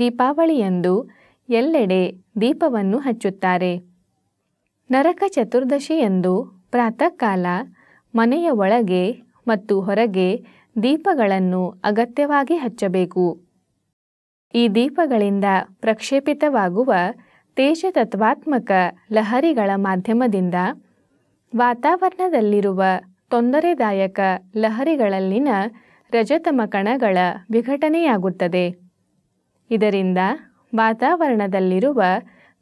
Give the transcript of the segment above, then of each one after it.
ದೀಪಾವಳಿಯಂದು ಎಲ್ಲೆಡೆ ದೀಪವನ್ನು ಹಚ್ಚುತ್ತಾರೆ ನರಕ ಚತುರ್ದಶಿಯಂದು ಪ್ರಾತಃ ಕಾಲ ಮನೆಯ ಒಳಗೆ ಮತ್ತು ಹೊರಗೆ ದೀಪಗಳನ್ನು ಅಗತ್ಯವಾಗಿ ಹಚ್ಚಬೇಕು ಈ ದೀಪಗಳಿಂದ ಪ್ರಕ್ಷೇಪಿತವಾಗುವ ತೇಜತತ್ವಾತ್ಮಕ ಲಹರಿಗಳ ಮಾಧ್ಯಮದಿಂದ ವಾತಾವರಣದಲ್ಲಿರುವ ತೊಂದರೆದಾಯಕ ಲಹರಿಗಳಲ್ಲಿನ ರಜತಮ ಕಣಗಳ ವಿಘಟನೆಯಾಗುತ್ತದೆ ಇದರಿಂದ ವಾತಾವರಣದಲ್ಲಿರುವ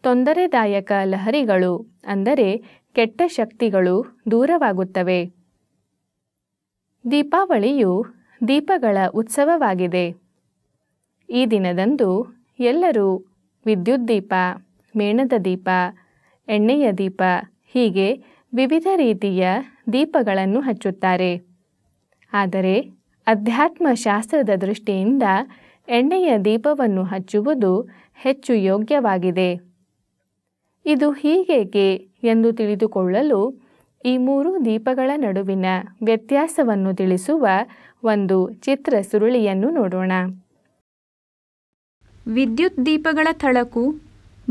ತೊಂದರೆದಾಯಕ ಲಹರಿಗಳು ಅಂದರೆ ಕೆಟ್ಟ ಶಕ್ತಿಗಳು ದೂರವಾಗುತ್ತವೆ ದೀಪಾವಳಿಯು ದೀಪಗಳ ಉತ್ಸವವಾಗಿದೆ ಈ ದಿನದಂದು ಎಲ್ಲರೂ ವಿದ್ಯುತ್ ದೀಪ ಮೇಣದ ದೀಪ ಎಣ್ಣೆಯ ದೀಪ ಹೀಗೆ ವಿವಿಧ ರೀತಿಯ ದೀಪಗಳನ್ನು ಹಚ್ಚುತ್ತಾರೆ ಆದರೆ ಅಧ್ಯಾತ್ಮ ಶಾಸ್ತ್ರದ ದೃಷ್ಟಿಯಿಂದ ಎಣ್ಣೆಯ ದೀಪವನ್ನು ಹಚ್ಚುವುದು ಹೆಚ್ಚು ಯೋಗ್ಯವಾಗಿದೆ ಇದು ಹೀಗೇಕೆ ಎಂದು ತಿಳಿದುಕೊಳ್ಳಲು ಈ ಮೂರು ದೀಪಗಳ ನಡುವಿನ ವ್ಯತ್ಯಾಸವನ್ನು ತಿಳಿಸುವ ಒಂದು ಚಿತ್ರ ಸುರುಳಿಯನ್ನು ನೋಡೋಣ ವಿದ್ಯುತ್ ದೀಪಗಳ ಥಳಕು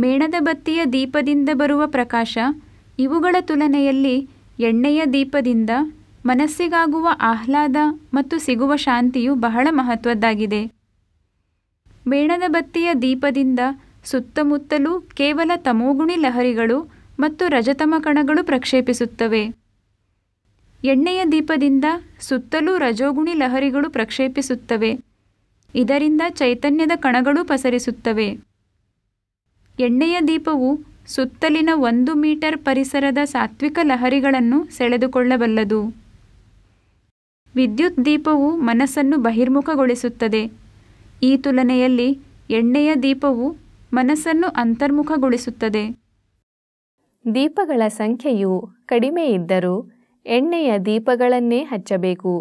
ಮೇಣದ ಬತ್ತಿಯ ದೀಪದಿಂದ ಬರುವ ಪ್ರಕಾಶ ಇವುಗಳ ತುಲನೆಯಲ್ಲಿ ಎಣ್ಣೆಯ ದೀಪದಿಂದ ಮನಸ್ಸಿಗಾಗುವ ಆಹ್ಲಾದ ಮತ್ತು ಸಿಗುವ ಶಾಂತಿಯು ಬಹಳ ಮಹತ್ವದ್ದಾಗಿದೆ ಮೇಣದಬತ್ತಿಯ ದೀಪದಿಂದ ಸುತ್ತಮುತ್ತಲೂ ಕೇವಲ ತಮೋಗುಣಿ ಲಹರಿಗಳು ಮತ್ತು ರಜತಮ ಕಣಗಳು ಪ್ರಕ್ಷೇಪಿಸುತ್ತವೆ ಎಣ್ಣೆಯ ದೀಪದಿಂದ ಸುತ್ತಲೂ ರಜೋಗುಣಿ ಲಹರಿಗಳು ಪ್ರಕ್ಷೇಪಿಸುತ್ತವೆ ಇದರಿಂದ ಚೈತನ್ಯದ ಕಣಗಳು ಪಸರಿಸುತ್ತವೆ ಎಣ್ಣೆಯ ದೀಪವು ಸುತ್ತಲಿನ ಒಂದು ಮೀಟರ್ ಪರಿಸರದ ಸಾತ್ವಿಕ ಲಹರಿಗಳನ್ನು ಸೆಳೆದುಕೊಳ್ಳಬಲ್ಲದು ವಿದ್ಯುತ್ ದೀಪವು ಮನಸ್ಸನ್ನು ಬಹಿರ್ಮುಖಗೊಳಿಸುತ್ತದೆ ಈ ತುಲನೆಯಲ್ಲಿ ಎಣ್ಣೆಯ ದೀಪವು ಮನಸ್ಸನ್ನು ಅಂತರ್ಮುಖಗೊಳಿಸುತ್ತದೆ ದೀಪಗಳ ಸಂಖ್ಯೆಯು ಕಡಿಮೆ ಇದ್ದರೂ ಎಣ್ಣೆಯ ದೀಪಗಳನ್ನೇ ಹಚ್ಚಬೇಕು